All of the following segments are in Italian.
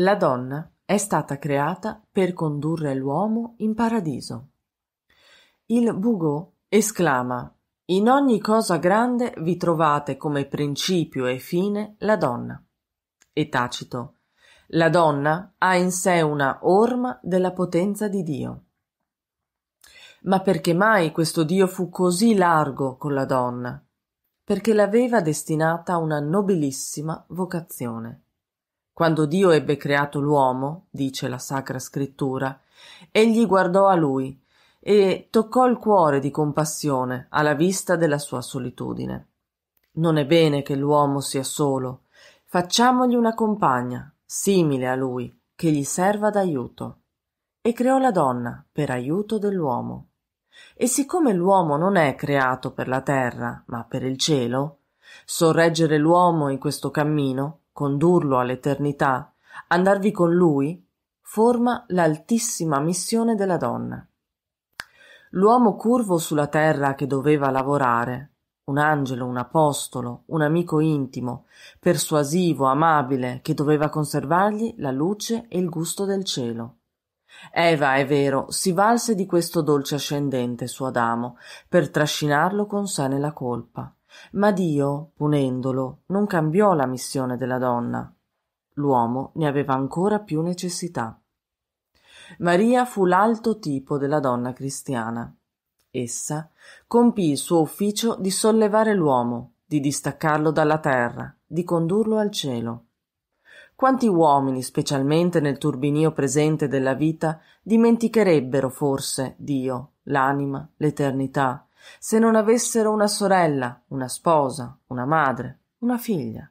La donna è stata creata per condurre l'uomo in paradiso. Il Bugot esclama In ogni cosa grande vi trovate come principio e fine la donna. E Tacito la donna ha in sé una orma della potenza di Dio. Ma perché mai questo Dio fu così largo con la donna? Perché l'aveva destinata a una nobilissima vocazione. Quando Dio ebbe creato l'uomo, dice la Sacra Scrittura, egli guardò a lui e toccò il cuore di compassione alla vista della sua solitudine. Non è bene che l'uomo sia solo, facciamogli una compagna, simile a lui, che gli serva d'aiuto. E creò la donna per aiuto dell'uomo. E siccome l'uomo non è creato per la terra, ma per il cielo, sorreggere l'uomo in questo cammino condurlo all'eternità, andarvi con lui, forma l'altissima missione della donna. L'uomo curvo sulla terra che doveva lavorare, un angelo, un apostolo, un amico intimo, persuasivo, amabile, che doveva conservargli la luce e il gusto del cielo. Eva, è vero, si valse di questo dolce ascendente su Adamo per trascinarlo con sé nella colpa. Ma Dio, punendolo, non cambiò la missione della donna. L'uomo ne aveva ancora più necessità. Maria fu l'alto tipo della donna cristiana. Essa compì il suo ufficio di sollevare l'uomo, di distaccarlo dalla terra, di condurlo al cielo. Quanti uomini, specialmente nel turbinio presente della vita, dimenticherebbero forse Dio, l'anima, l'eternità, se non avessero una sorella, una sposa, una madre, una figlia.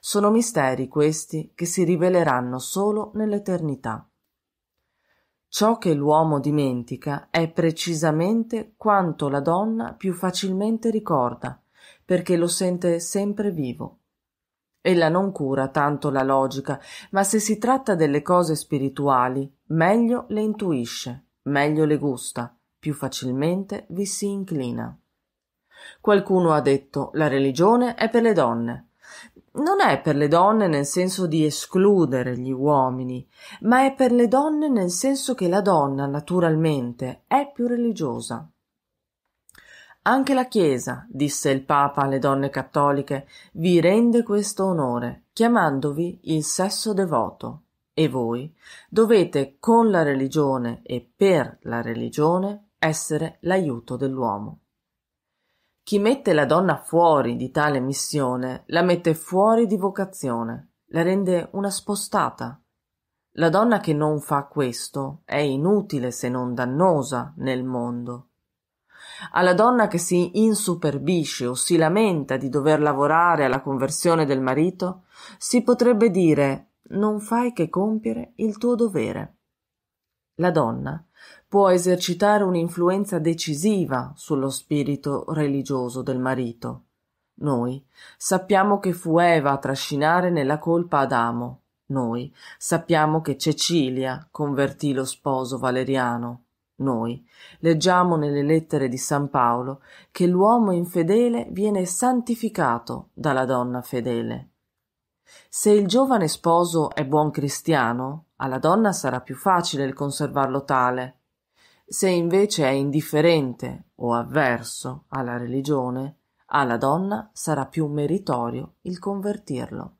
Sono misteri questi che si riveleranno solo nell'eternità. Ciò che l'uomo dimentica è precisamente quanto la donna più facilmente ricorda, perché lo sente sempre vivo. Ella non cura tanto la logica, ma se si tratta delle cose spirituali, meglio le intuisce, meglio le gusta, più facilmente vi si inclina. Qualcuno ha detto la religione è per le donne. Non è per le donne nel senso di escludere gli uomini, ma è per le donne nel senso che la donna naturalmente è più religiosa. Anche la Chiesa, disse il Papa alle donne cattoliche, vi rende questo onore, chiamandovi il sesso devoto. E voi dovete con la religione e per la religione essere l'aiuto dell'uomo. Chi mette la donna fuori di tale missione la mette fuori di vocazione, la rende una spostata. La donna che non fa questo è inutile se non dannosa nel mondo. Alla donna che si insuperbisce o si lamenta di dover lavorare alla conversione del marito, si potrebbe dire non fai che compiere il tuo dovere la donna può esercitare un'influenza decisiva sullo spirito religioso del marito. Noi sappiamo che fu Eva a trascinare nella colpa Adamo. Noi sappiamo che Cecilia convertì lo sposo valeriano. Noi leggiamo nelle lettere di San Paolo che l'uomo infedele viene santificato dalla donna fedele. Se il giovane sposo è buon cristiano, alla donna sarà più facile il conservarlo tale. Se invece è indifferente o avverso alla religione, alla donna sarà più meritorio il convertirlo.